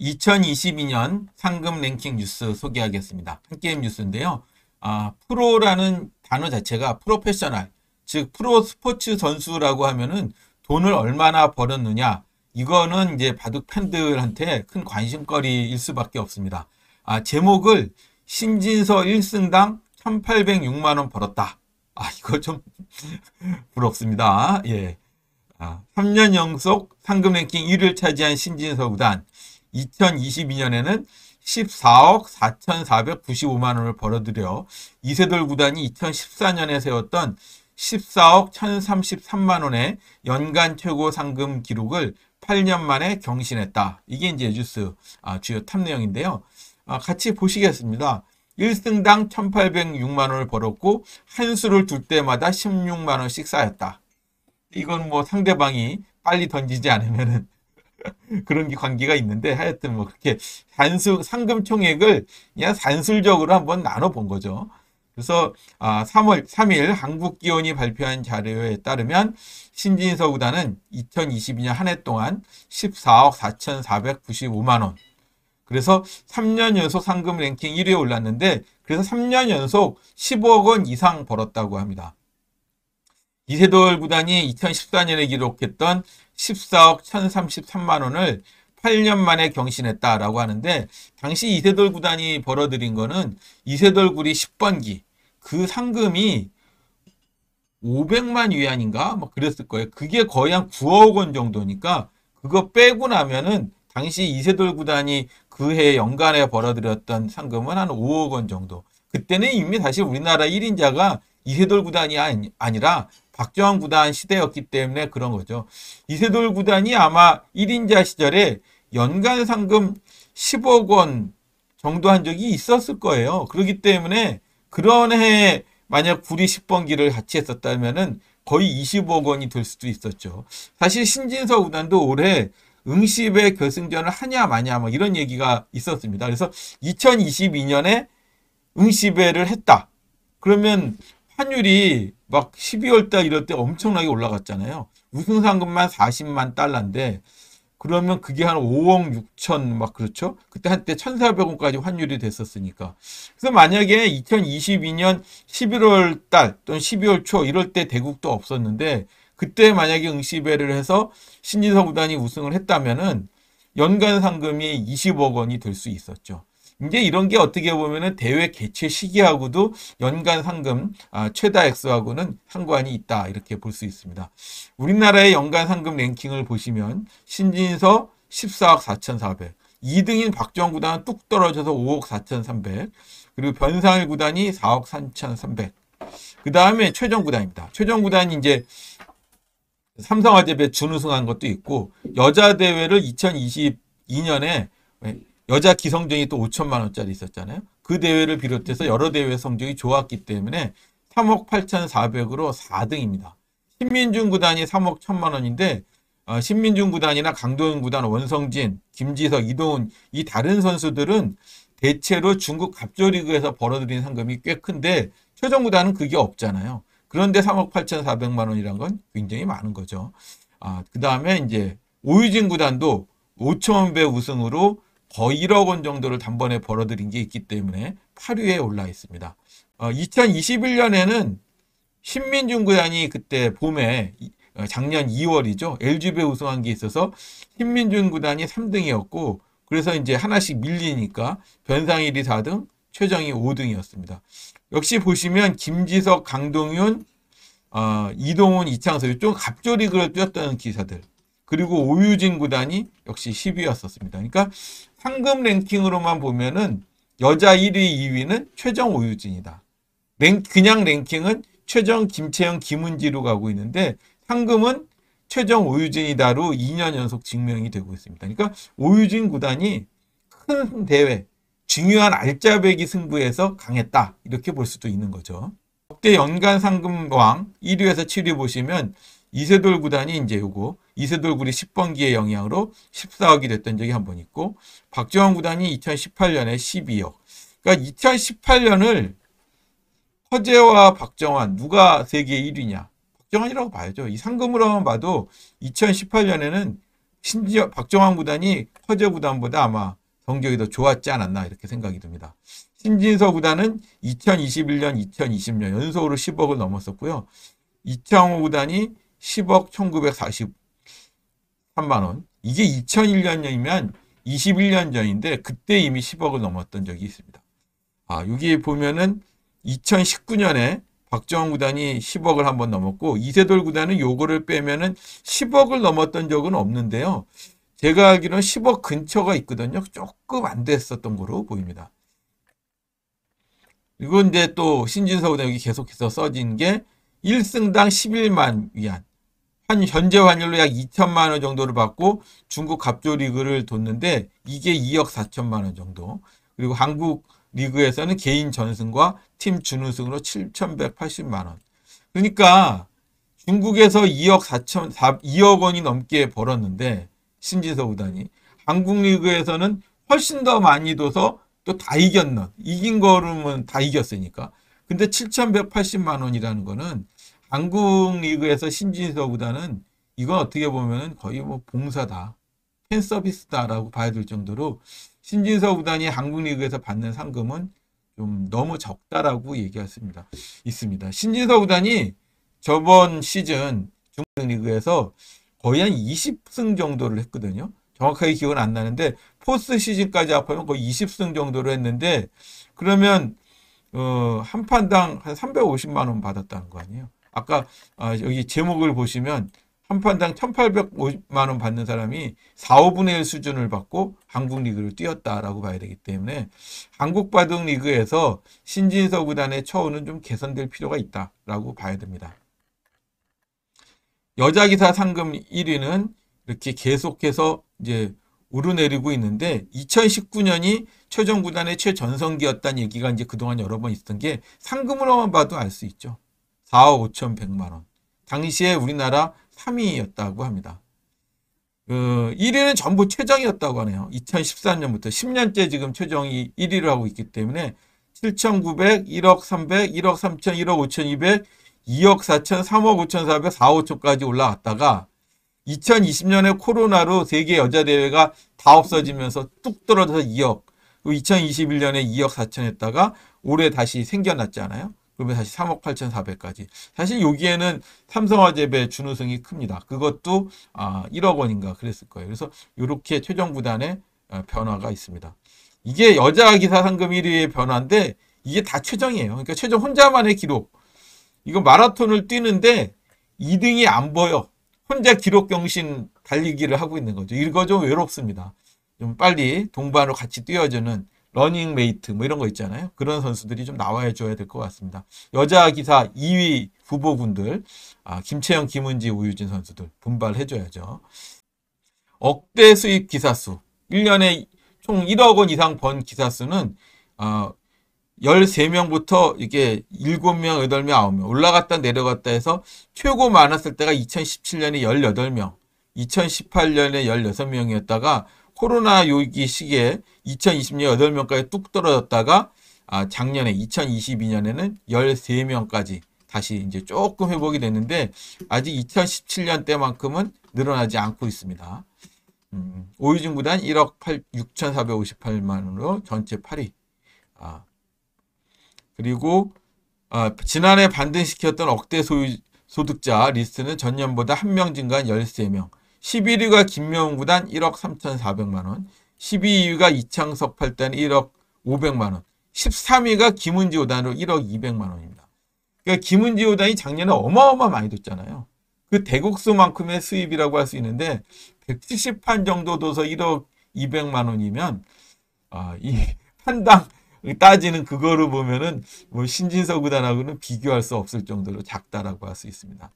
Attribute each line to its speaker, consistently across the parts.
Speaker 1: 2022년 상금 랭킹 뉴스 소개하겠습니다. 한게임 뉴스인데요. 아, 프로라는 단어 자체가 프로페셔널, 즉 프로 스포츠 선수라고 하면은 돈을 얼마나 벌었느냐 이거는 이제 바둑 팬들한테 큰 관심거리일 수밖에 없습니다. 아, 제목을 신진서 1승당 1806만원 벌었다. 아, 이거 좀 부럽습니다. 예. 아, 3년 연속 상금 랭킹 1위를 차지한 신진서 구단. 2022년에는 14억 4,495만 원을 벌어들여 이세돌 구단이 2014년에 세웠던 14억 1,033만 원의 연간 최고 상금 기록을 8년 만에 경신했다. 이게 이제 뉴스 아, 주요 탑 내용인데요. 아, 같이 보시겠습니다. 1승당 1,806만 원을 벌었고 한 수를 둘 때마다 16만 원씩 쌓였다. 이건 뭐 상대방이 빨리 던지지 않으면은 그런 관계가 있는데 하여튼 뭐 그렇게 단수 상금 총액을 그냥 단술적으로 한번 나눠 본 거죠. 그래서 아, 3월 3일 한국기온이 발표한 자료에 따르면 신진서 구단은 2022년 한 해 동안 14억 4,495만 원. 그래서 3년 연속 상금 랭킹 1위에 올랐는데 그래서 3년 연속 10억 원 이상 벌었다고 합니다. 이세돌 구단이 2014년에 기록했던 14억 1033만 원을 8년 만에 경신했다라고 하는데 당시 이세돌 구단이 벌어들인 거는 이세돌 구리 10번기 그 상금이 500만 위안인가 막 그랬을 거예요. 그게 거의 한 9억 원 정도니까 그거 빼고 나면은 당시 이세돌 구단이 그해 연간에 벌어들였던 상금은 한 5억 원 정도. 그때는 이미 사실 우리나라 1인자가 이세돌 구단이 아니, 아니라 박정환 구단 시대였기 때문에 그런 거죠. 이세돌 구단이 아마 1인자 시절에 연간 상금 10억 원 정도 한 적이 있었을 거예요. 그렇기 때문에 그런 해에 만약 구리 10번기를 같이 했었다면은 거의 20억 원이 될 수도 있었죠. 사실 신진서 구단도 올해 응시배 결승전을 하냐 마냐 뭐 이런 얘기가 있었습니다. 그래서 2022년에 응시배를 했다. 그러면 환율이 막 12월 달 이럴 때 엄청나게 올라갔잖아요. 우승 상금만 40만 달러인데 그러면 그게 한 5억 6천 막 그렇죠? 그때 한때 1,400원까지 환율이 됐었으니까. 그래서 만약에 2022년 11월 달 또는 12월 초 이럴 때 대국도 없었는데 그때 만약에 응시배를 해서 신지성 구단이 우승을 했다면은 연간 상금이 20억 원이 될 수 있었죠. 이제 이런 게 어떻게 보면은 대회 개최 시기하고도 연간 상금 아, 최다 액수하고는 상관이 있다 이렇게 볼 수 있습니다. 우리나라의 연간 상금 랭킹을 보시면 신진서 14억 4,400, 2등인 박정 구단은 뚝 떨어져서 5억 4,300, 그리고 변상일 구단이 4억 3,300. 그 다음에 최종 구단입니다. 최종 구단이 이제 삼성화재배 준우승한 것도 있고 여자 대회를 2022년에 여자 기성전이 또 5천만 원짜리 있었잖아요. 그 대회를 비롯해서 여러 대회 성적이 좋았기 때문에 3억 8,400으로 4등입니다. 신민중 구단이 3억 1천만 원인데 어, 신민중 구단이나 강도현 구단, 원성진, 김지석, 이동훈 이 다른 선수들은 대체로 중국 갑조리그에서 벌어들인 상금이 꽤 큰데 최종 구단은 그게 없잖아요. 그런데 3억 8,400만 원이란 건 굉장히 많은 거죠. 아, 그 다음에 이제 오유진 구단도 5천배 우승으로 거의 1억 원 정도를 단번에 벌어들인 게 있기 때문에 8위에 올라 있습니다. 어, 2021년에는 신민중 구단이 그때 봄에 어, 작년 2월이죠. LG배 우승한 게 있어서 신민중 구단이 3등이었고 그래서 이제 하나씩 밀리니까 변상일이 4등, 최정이 5등이었습니다. 역시 보시면 김지석, 강동윤, 어, 이동훈, 이창서 이쪽 갑조리그를 뛰었던 기사들 그리고 오유진 구단이 역시 10위였었습니다. 그러니까 상금 랭킹으로만 보면은 여자 1위, 2위는 최정 오유진이다. 랭, 그냥 랭킹은 최정, 김채영, 김은지로 가고 있는데 상금은 최정 오유진이다로 2년 연속 증명이 되고 있습니다. 그러니까 오유진 구단이 큰 대회, 중요한 알짜배기 승부에서 강했다. 이렇게 볼 수도 있는 거죠. 역대 연간 상금왕 1위에서 7위 보시면 이세돌 구단이 이제 요거 이세돌 구리 10번기의 영향으로 14억이 됐던 적이 한 번 있고 박정원 구단이 2018년에 12억. 그러니까 2018년을 허재와 박정환 누가 세계 1위냐? 박정환이라고 봐야죠. 이 상금으로만 봐도 2018년에는 심지어 박정환 구단이 허재 구단보다 아마 성적이 더 좋았지 않았나 이렇게 생각이 듭니다. 신진서 구단은 2021년, 2020년 연속으로 10억을 넘었었고요. 이창호 구단이 10억 1943만원. 이게 2001년이면 21년 전인데 그때 이미 10억을 넘었던 적이 있습니다. 아, 여기 보면은 2019년에 박정원 구단이 10억을 한번 넘었고 이세돌 구단은 요거를 빼면은 10억을 넘었던 적은 없는데요. 제가 알기로는 10억 근처가 있거든요. 조금 안 됐었던 거로 보입니다. 이건 이제 또 신진서 구단 여기 계속해서 써진 게 1승당 11만 위안, 한 현재 환율로 약 2천만 원 정도를 받고 중국 갑조 리그를 뒀는데 이게 2억 4천만 원 정도. 그리고 한국 리그에서는 개인 전승과 팀 준우승으로 7,180만 원. 그러니까 중국에서 2억 4천 2억 원이 넘게 벌었는데 신진서 구단이 한국 리그에서는 훨씬 더 많이 둬서 또 다 이겼는 이긴 거름은 다 이겼으니까. 근데 7,180만 원이라는 거는 강국 리그에서 신진서보다는 이건 어떻게 보면 거의 뭐 봉사다. 팬 서비스다라고 봐야 될 정도로 신진서 구단이 한국 리그에서 받는 상금은 좀 너무 적다라고 얘기했습니다. 있습니다. 신진서 구단이 저번 시즌 중등리그에서 거의 한 20승 정도를 했거든요. 정확하게 기억은 안 나는데 포스트 시즌까지 합하면 거의 20승 정도로 했는데 그러면 어, 한 판당 한 350만 원 받았다는 거 아니에요. 아까 아, 여기 제목을 보시면 한 판당 1850만 원 받는 사람이 4, 5분의 1 수준을 받고 한국 리그를 뛰었다라고 봐야 되기 때문에 한국 바둑 리그에서 신진서 구단의 처우는 좀 개선될 필요가 있다라고 봐야 됩니다. 여자 기사 상금 1위는 이렇게 계속해서 이제 오르내리고 있는데 2019년이 최전 구단의 최전성기였다는 얘기가 이제 그동안 여러 번 있었던 게 상금으로만 봐도 알 수 있죠. 4억 5,100만 천 원. 당시에 우리나라 3위였다고 합니다. 그 1위는 전부 최정이었다고 하네요. 2013년부터 10년째 지금 최정이 1위를 하고 있기 때문에 7,900, 1억 300, 1억 3천, 1억 5,200, 2억 4천, 3억 5,400, 4, 5천까지 올라갔다가 2020년에 코로나로 세계 여자 대회가 다 없어지면서 뚝 떨어져서 2억, 2021년에 2억 4천 했다가 올해 다시 생겨났잖아요. 그러면 다시 3억 8천4백까지 사실 여기에는 삼성화재배 준우승이 큽니다. 그것도 아, 1억 원인가 그랬을 거예요. 그래서 이렇게 최종 구단의 어, 변화가 있습니다. 이게 여자 기사 상금 1위의 변화인데 이게 다 최정이에요. 그러니까 최정 혼자만의 기록. 이거 마라톤을 뛰는데 2등이 안 보여. 혼자 기록 경신 달리기를 하고 있는 거죠. 이거 좀 외롭습니다. 좀 빨리 동반으로 같이 뛰어주는 러닝메이트 뭐 이런 거 있잖아요. 그런 선수들이 좀 나와줘야 될 것 같습니다. 여자 기사 2위 후보군들 아, 김채영, 김은지, 우유진 선수들 분발해줘야죠. 억대 수입 기사수 1년에 총 1억 원 이상 번 기사수는 어, 13명부터 이게 7명, 8명, 9명 올라갔다 내려갔다 해서 최고 많았을 때가 2017년에 18명, 2018년에 16명이었다가 코로나 요기 시기에 2020년 8명까지 뚝 떨어졌다가 아, 작년에 2022년에는 13명까지 다시 이제 조금 회복이 됐는데 아직 2017년 때만큼은 늘어나지 않고 있습니다. 음, 오유진 구단 1억 8, 6,458만 으로 전체 8위. 아, 그리고 아, 지난해 반등시켰던 억대 소유, 소득자 리스트는 전년보다 1명 증가한 13명. 11위가 김명훈 구단 1억 3,400만 원, 12위가 이창석 8단 1억 500만 원, 13위가 김은지 5단으로 1억 200만 원입니다. 그러니까 김은지 5단이 작년에 어마어마 많이 뒀잖아요. 그 대곡수만큼의 수입이라고 할 수 있는데 170판 정도 둬서 1억 200만 원이면 아, 이판당 따지는 그거를 보면은 뭐 신진서 구단하고는 비교할 수 없을 정도로 작다라고 할 수 있습니다.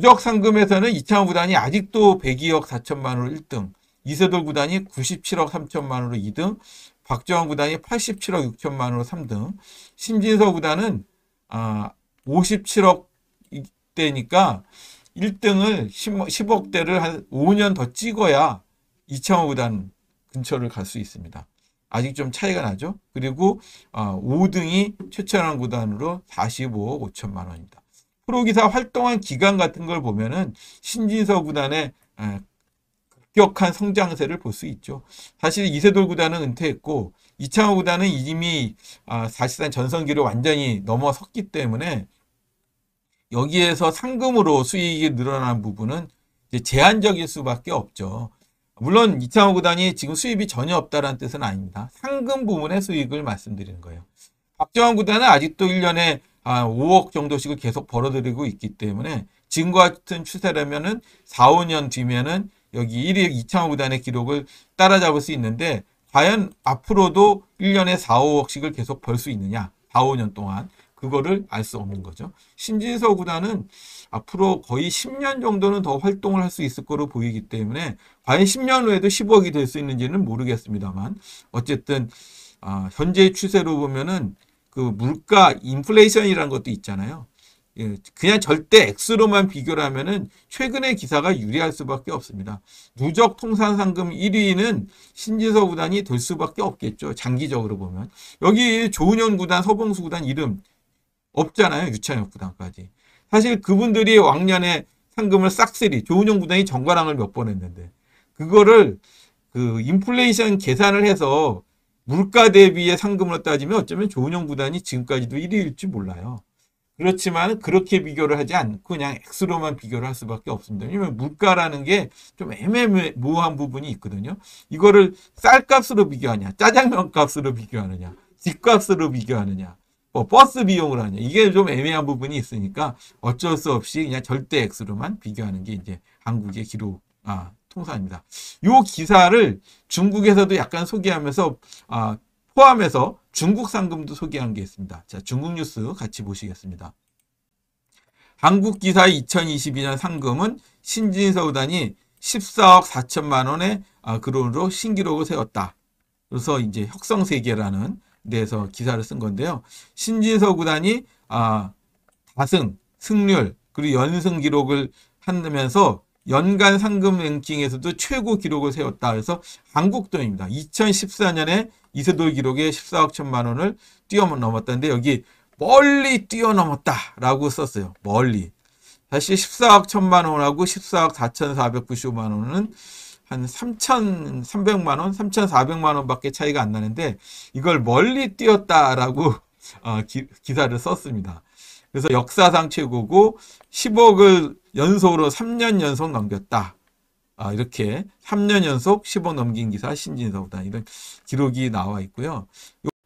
Speaker 1: 누적 상금에서는 이창호 구단이 아직도 102억 4천만으로 원 1등, 이세돌 구단이 97억 3천만으로 원 2등, 박정환 구단이 87억 6천만으로 원 3등, 심진서 구단은 아, 57억 대니까 1등을 10, 억대를한 5년 더 찍어야 이창호 구단 근처를 갈 수 있습니다. 아직 좀 차이가 나죠. 그리고 5등이 아, 최천환 구단으로 45억 5천만 원입니다. 프로기사 활동한 기간 같은 걸 보면은 신진서 구단의 급격한 성장세를 볼 수 있죠. 사실 이세돌 구단은 은퇴했고 이창호 구단은 이미 아, 사실상 전성기를 완전히 넘어섰기 때문에 여기에서 상금으로 수익이 늘어난 부분은 제한적일 수밖에 없죠. 물론 이창호 구단이 지금 수입이 전혀 없다는 뜻은 아닙니다. 상금 부문의 수익을 말씀드리는 거예요. 박정환 구단은 아직도 1년에 한 아, 5억 정도씩을 계속 벌어들이고 있기 때문에 지금과 같은 추세라면은 4, 5년 뒤면은 여기 1위 이창호 구단의 기록을 따라잡을 수 있는데 과연 앞으로도 1년에 4, 5억씩을 계속 벌 수 있느냐 4, 5년 동안 그거를 알 수 없는 거죠. 신진서 구단은 앞으로 거의 10년 정도는 더 활동을 할 수 있을 거로 보이기 때문에 과연 10년 후에도 10억이 될 수 있는지는 모르겠습니다만 어쨌든 아, 현재의 추세로 보면은 그 물가 인플레이션이라는 것도 있잖아요. 예, 그냥 절대 X로만 비교를 하면은 최근의 기사가 유리할 수밖에 없습니다. 누적 통산 상금 1위는 신지서 구단이 될 수밖에 없겠죠. 장기적으로 보면. 여기 조은현 구단, 서봉수 구단 이름 없잖아요. 유찬혁 구단까지. 사실 그분들이 왕년에 상금을 싹쓸이 조은현 구단이 정관왕을 몇 번 했는데 그거를 그 인플레이션 계산을 해서 물가 대비의 상금으로 따지면 어쩌면 좋은영 구단이 지금까지도 1위일지 몰라요. 그렇지만 그렇게 비교를 하지 않고 그냥 X로만 비교를 할 수밖에 없습니다. 왜냐면 물가라는 게 좀 애매모호한 부분이 있거든요. 이거를 쌀값으로 비교하냐, 짜장면 값으로 비교하느냐, 집값으로 비교하느냐, 뭐 버스 비용을 하냐. 이게 좀 애매한 부분이 있으니까 어쩔 수 없이 그냥 절대 X로만 비교하는 게 이제 한국의 기록, 아, 통사입니다. 요 기사를 중국에서도 약간 소개하면서 아, 포함해서 중국 상금도 소개한 게 있습니다. 자, 중국 뉴스 같이 보시겠습니다. 한국 기사 2022년 상금은 신진서 우단이 14억 4천만 원의 그론으로 아, 신기록을 세웠다. 그래서 이제 혁성세계라는 데서 기사를 쓴 건데요. 신진서 구단이 아, 다승, 승률, 그리고 연승 기록을 하면서 연간 상금 랭킹에서도 최고 기록을 세웠다. 그래서 한국 돈입니다. 2014년에 이세돌 기록에 14억 천만 원을 뛰어넘었다는데 여기 멀리 뛰어넘었다라고 썼어요. 멀리. 사실 14억 천만 원하고 14억 4,495만 원은 한 3,300만 원, 3,400만 원밖에 차이가 안 나는데 이걸 멀리 뛰었다라고 어, 기사를 썼습니다. 그래서 역사상 최고고 10억을 연속으로 3년 연속 넘겼다. 아, 이렇게 3년 연속 10억 넘긴 기사 신진서보다 이런 기록이 나와 있고요.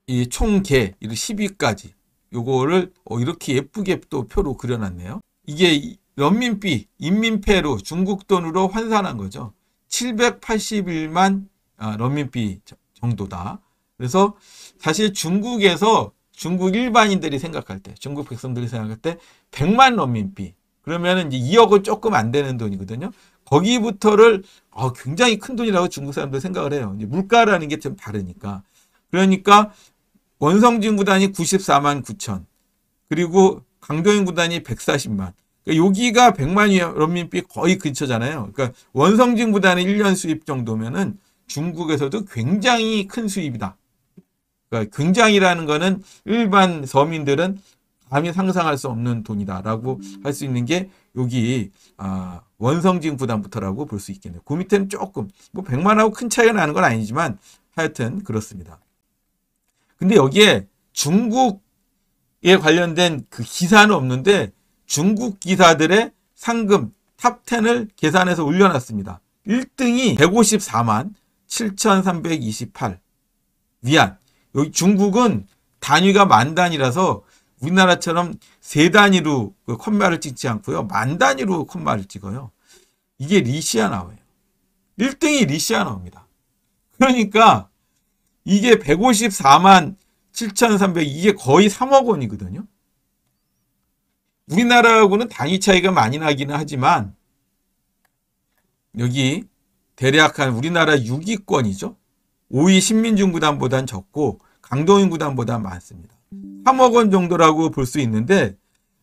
Speaker 1: 이 총계 10위까지 요거를 어, 이렇게 예쁘게 또 표로 그려놨네요. 이게 런민비, 인민폐로 중국 돈으로 환산한 거죠. 781만 아, 런민비 정도다. 그래서 사실 중국에서 중국 일반인들이 생각할 때, 중국 백성들이 생각할 때 100만 원민비 그러면 이제 2억은 조금 안 되는 돈이거든요. 거기부터를 어, 굉장히 큰 돈이라고 중국 사람들 생각을 해요. 물가라는 게 좀 다르니까. 그러니까 원성진 구단이 94만 9천, 그리고 강도인 구단이 140만. 그러니까 여기가 100만 원민비 거의 근처잖아요. 그러니까 원성진 구단의 1년 수입 정도면은 중국에서도 굉장히 큰 수입이다. 그러니까 긍장이라는 거는 일반 서민들은 감히 상상할 수 없는 돈이다라고 할 수 있는 게 여기 아, 원성징 부담부터라고 볼 수 있겠네요. 그 밑에는 조금 뭐 100만하고 큰 차이가 나는 건 아니지만 하여튼 그렇습니다. 근데 여기에 중국에 관련된 그 기사는 없는데 중국 기사들의 상금 탑10을 계산해서 올려놨습니다. 1등이 154만 7,328 위안. 여기 중국은 단위가 만 단위라서 우리나라처럼 세 단위로 콤마를 그 찍지 않고요. 만 단위로 콤마를 찍어요. 이게 리시아나오예요. 1등이 리시아나오입니다. 그러니까 이게 154만 7,300 이게 거의 3억 원이거든요. 우리나라하고는 단위 차이가 많이 나기는 하지만 여기 대략 한 우리나라 6위권이죠. 5위 신민중구단보단 적고 강동인 구단보다 많습니다. 3억 원 정도라고 볼 수 있는데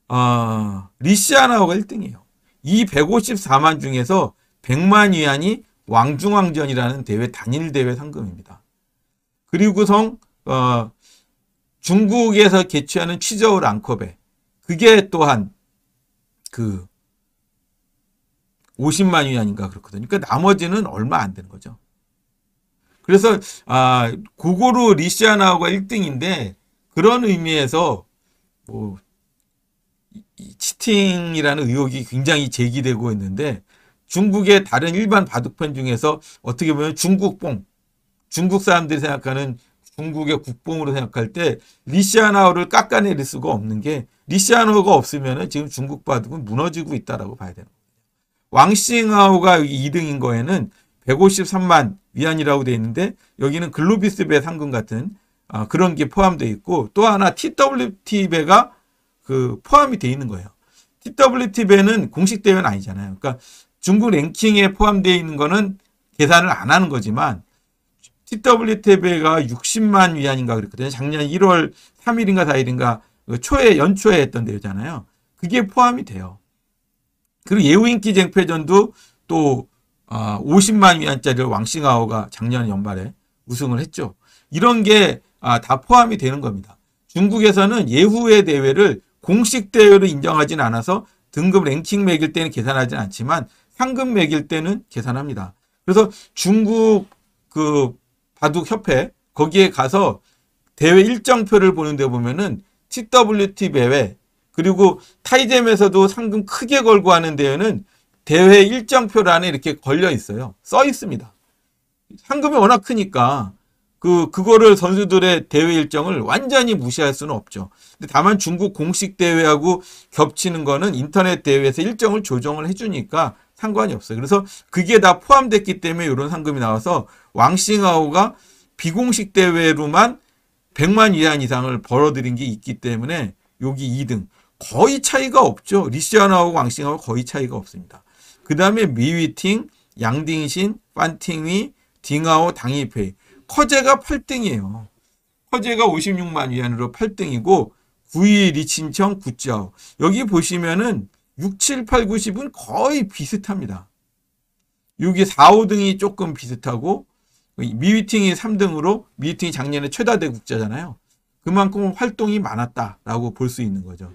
Speaker 1: 어, 아, 리시아나오가 1등이에요. 이 154만 중에서 100만 위안이 왕중왕전이라는 대회 단일 대회 상금입니다. 그리고성 어, 중국에서 개최하는 취저우 랑컵에 그게 또한 그 50만 위안인가 그렇거든요. 그러니까 나머지는 얼마 안 되는 거죠. 그래서 아 고고루 리시아나오가 1등인데 그런 의미에서 뭐 치팅이라는 의혹이 굉장히 제기되고 있는데 중국의 다른 일반 바둑판 중에서 어떻게 보면 중국뽕, 중국 사람들이 생각하는 중국의 국뽕으로 생각할 때 리시아나오를 깎아내릴 수가 없는 게 리시아나오가 없으면 지금 중국 바둑은 무너지고 있다라고 봐야 되는 거예요. 왕싱아오가 2등인 거에는 153만 위안이라고 되어 있는데 여기는 글로비스 배 상금 같은 아, 그런 게 포함되어 있고 또 하나 TWT 배가 그 포함이 되어 있는 거예요. TWT 배는 공식 대회는 아니잖아요. 그러니까 중국 랭킹에 포함되어 있는 거는 계산을 안 하는 거지만 TWT 배가 60만 위안인가 그랬거든요. 작년 1월 3일인가 4일인가 그 초에 연초에 했던 대회잖아요. 그게 포함이 돼요. 그리고 예우인기 쟁패전도 또 어, 50만 위안짜리 를왕싱아오가 작년 연말에 우승을 했죠. 이런 게다 아, 포함이 되는 겁니다. 중국에서는 예후의 대회를 공식 대회로 인정하진 않아서 등급 랭킹 매길 때는 계산하진 않지만 상금 매길 때는 계산합니다. 그래서 중국 그 바둑협회 거기에 가서 대회 일정표를 보는데 보면은 TWT 대회 그리고 타이잼에서도 상금 크게 걸고 하는 대회는 대회 일정표란에 이렇게 걸려 있어요. 써 있습니다. 상금이 워낙 크니까 그 그거를 선수들의 대회 일정을 완전히 무시할 수는 없죠. 근데 다만 중국 공식 대회하고 겹치는 거는 인터넷 대회에서 일정을 조정을 해주니까 상관이 없어요. 그래서 그게 다 포함됐기 때문에 이런 상금이 나와서 왕싱하우가 비공식 대회로만 100만 위안 이상을 벌어들인 게 있기 때문에 여기 2등 거의 차이가 없죠. 리시아나하고 왕싱하우 거의 차이가 없습니다. 그 다음에 미위팅, 양딩신, 판팅위, 딩하오, 당이페이. 커제가 8등이에요. 커제가 56만 위안으로 8등이고 9위 리친청 9자오. 여기 보시면은 6, 7, 8, 9, 10은 거의 비슷합니다. 6위 4, 5등이 조금 비슷하고 미위팅이 3등으로 미위팅이 작년에 최다 대국자잖아요. 그만큼 활동이 많았다라고 볼 수 있는 거죠.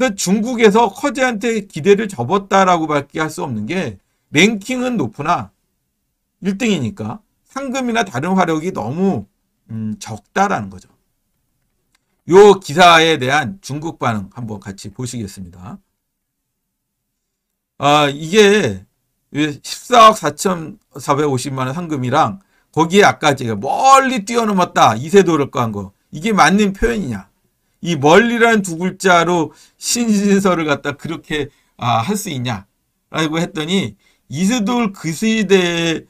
Speaker 1: 그래서 중국에서 커제한테 기대를 접었다라고 밖에 할 수 없는 게 랭킹은 높으나 1등이니까 상금이나 다른 화력이 너무 음, 적다라는 거죠. 요 기사에 대한 중국 반응 한번 같이 보시겠습니다. 아, 이게 14억 4,450만 원 상금이랑 거기에 아까 제가 멀리 뛰어넘었다 이세돌을 거한 거 이게 맞는 표현이냐 이 멀리란 두 글자로 신신서를 갖다 그렇게 아, 할수 있냐라고 했더니 이스돌 그 시대에는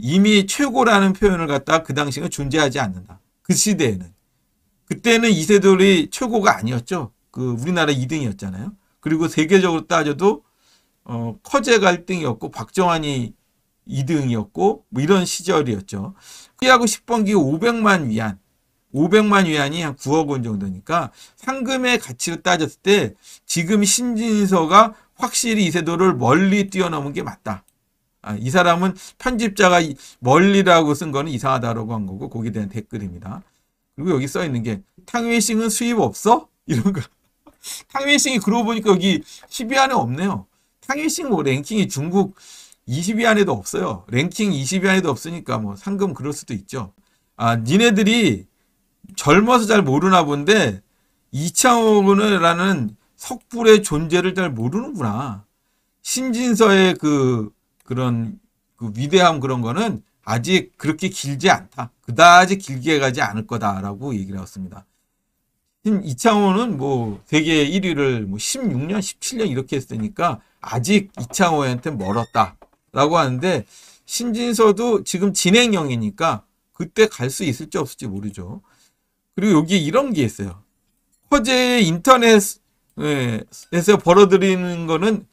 Speaker 1: 이미 최고라는 표현을 갖다 그 당시는 존재하지 않는다. 그 시대에는. 그때는 이세돌이 최고가 아니었죠. 그 우리나라 2등이었잖아요. 그리고 세계적으로 따져도 어, 커제가 1등이었고 박정환이 2등이었고 뭐 이런 시절이었죠. 피야구 10번기 500만 위안 500만 위안이 한 9억 원 정도니까 상금의 가치로 따졌을 때 지금 신진서가 확실히 이세돌을 멀리 뛰어넘은 게 맞다. 아, 이 사람은 편집자가 멀리라고 쓴 거는 이상하다라고 한 거고 거기에 대한 댓글입니다. 그리고 여기 써 있는 게 탕웨이싱은 수입 없어? 이런 거. 탕웨이싱이 그러고 보니까 여기 10위 안에 없네요. 탕웨이싱 뭐 랭킹이 중국 20위 안에도 없어요. 랭킹 20위 안에도 없으니까 뭐 상금 그럴 수도 있죠. 아, 니네들이 젊어서 잘 모르나 본데 이창호라는 석불의 존재를 잘 모르는구나. 신진서의그 그런 그 위대함 그런 거는 아직 그렇게 길지 않다. 그다지 길게 가지 않을 거다라고 얘기를 했습니다. 이창호는 뭐 세계 1위를 뭐 16년, 17년 이렇게 했으니까 아직 이창호한테 멀었다라고 하는데 신진서도 지금 진행형이니까 그때 갈 수 있을지 없을지 모르죠. 그리고 여기에 이런 게 있어요. 호재의 인터넷에서 예, 벌어들이는 거는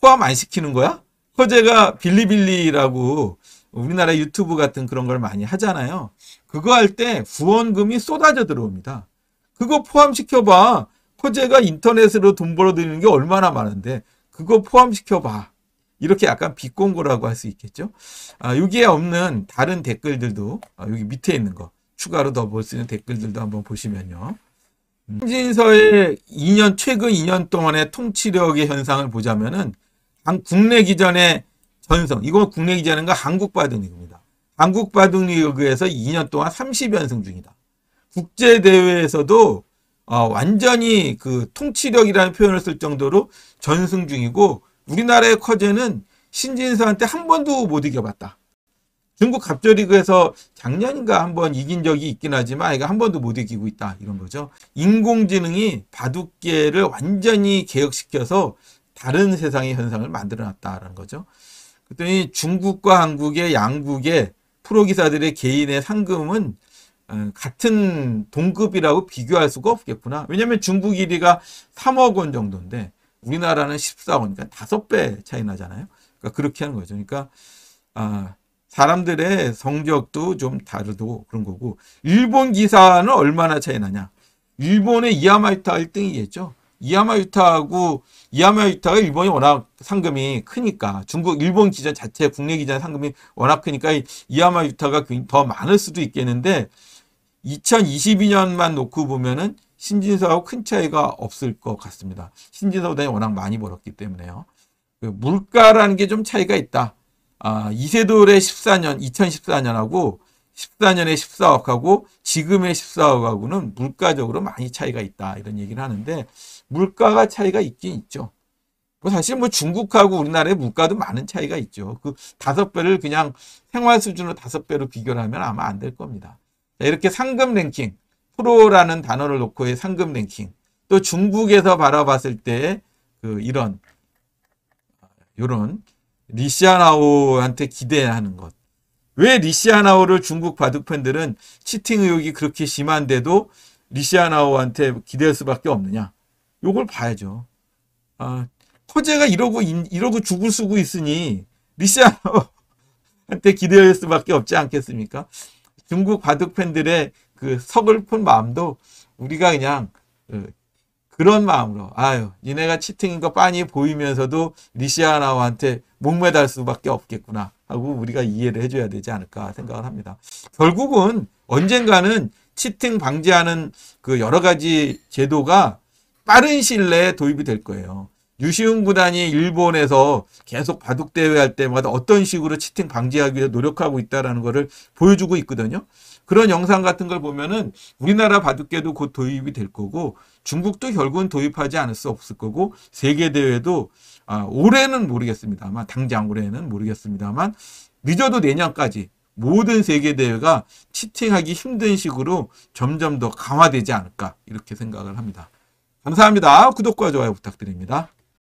Speaker 1: 포함 안 시키는 거야? 허재가 빌리빌리라고 우리나라 유튜브 같은 그런 걸 많이 하잖아요. 그거 할때 후원금이 쏟아져 들어옵니다. 그거 포함시켜봐. 허재가 인터넷으로 돈 벌어들이는 게 얼마나 많은데 그거 포함시켜봐. 이렇게 약간 비꼰고라고 할 수 있겠죠. 아, 여기에 없는 다른 댓글들도 아, 여기 밑에 있는 거 추가로 더 볼 수 있는 댓글들도 한번 보시면요. 홍진서의 2년 최근 2년 동안의 통치력의 현상을 보자면은 국내 기전의 전성 이거 국내 기전인 한국 바둑리그입니다. 한국 바둑리그에서 2년 동안 30연승 중이다. 국제 대회에서도 어, 완전히 그 통치력이라는 표현을 쓸 정도로 전승 중이고 우리나라의 커제는 신진서한테 한 번도 못 이겨봤다. 중국 갑절리그에서 작년인가 한 번 이긴 적이 있긴 하지만 이거 한 번도 못 이기고 있다 이런 거죠. 인공지능이 바둑계를 완전히 개혁시켜서 다른 세상의 현상을 만들어놨다라는 거죠. 그랬더니 중국과 한국의 양국의 프로 기사들의 개인의 상금은 어, 같은 동급이라고 비교할 수가 없겠구나. 왜냐하면 중국 1위가 3억 원 정도인데 우리나라는 14억 원, 그러니까 5배 차이 나잖아요. 그러니까 그렇게 하는 거죠. 그러니까 아, 사람들의 성격도좀 다르고 그런 거고 일본 기사는 얼마나 차이 나냐. 일본의 이야마유타가 1등이겠죠. 이야마유타하고 이야마유타가 일본이 워낙 상금이 크니까 중국 일본 기자 자체 국내 기자 상금이 워낙 크니까 이야마유타가 더 많을 수도 있겠는데 2022년만 놓고 보면은 신진사하고 큰 차이가 없을 것 같습니다. 신진사보다 워낙 많이 벌었기 때문에요. 그 물가라는 게 좀 차이가 있다. 아, 이세돌의 14년, 2014년하고 14년의 14억하고 지금의 14억하고는 물가적으로 많이 차이가 있다. 이런 얘기를 하는데 물가가 차이가 있긴 있죠. 뭐 사실 뭐 중국하고 우리나라의 물가도 많은 차이가 있죠. 그 다섯 배를 그냥 생활 수준으로 다섯 배로 비교를 하면 아마 안 될 겁니다. 자, 이렇게 상금 랭킹, 프로라는 단어를 놓고의 상금 랭킹, 또 중국에서 바라봤을 때 그 이런 요런 리시아나오한테 기대하는 것. 왜 리시아나오를 중국 바둑팬들은 치팅 의혹이 그렇게 심한데도 리시아나오한테 기대할 수밖에 없느냐? 요걸 봐야죠. 아, 허재가 이러고 이러고 죽을 쓰고 있으니 리시아나오한테 기대할 수밖에 없지 않겠습니까? 중국 바둑 팬들의 그 서글픈 마음도 우리가 그냥 어, 그런 마음으로 아유 니네가 치팅인 거 빤히 보이면서도 리시아나한테 와 목매달 수밖에 없겠구나 하고 우리가 이해를 해줘야 되지 않을까 생각을 합니다. 결국은 언젠가는 치팅 방지하는 그 여러 가지 제도가 빠른 시일 내에 도입이 될 거예요. 유시웅 구단이 일본에서 계속 바둑 대회 할 때마다 어떤 식으로 치팅 방지하기 위해 노력하고 있다라는 것을 보여주고 있거든요. 그런 영상 같은 걸 보면은 우리나라 바둑계도 곧 도입이 될 거고 중국도 결국은 도입하지 않을 수 없을 거고 세계 대회도 아, 올해는 모르겠습니다만 당장 올해는 모르겠습니다만 늦어도 내년까지 모든 세계 대회가 치팅하기 힘든 식으로 점점 더 강화되지 않을까 이렇게 생각을 합니다. 감사합니다. 구독과 좋아요 부탁드립니다.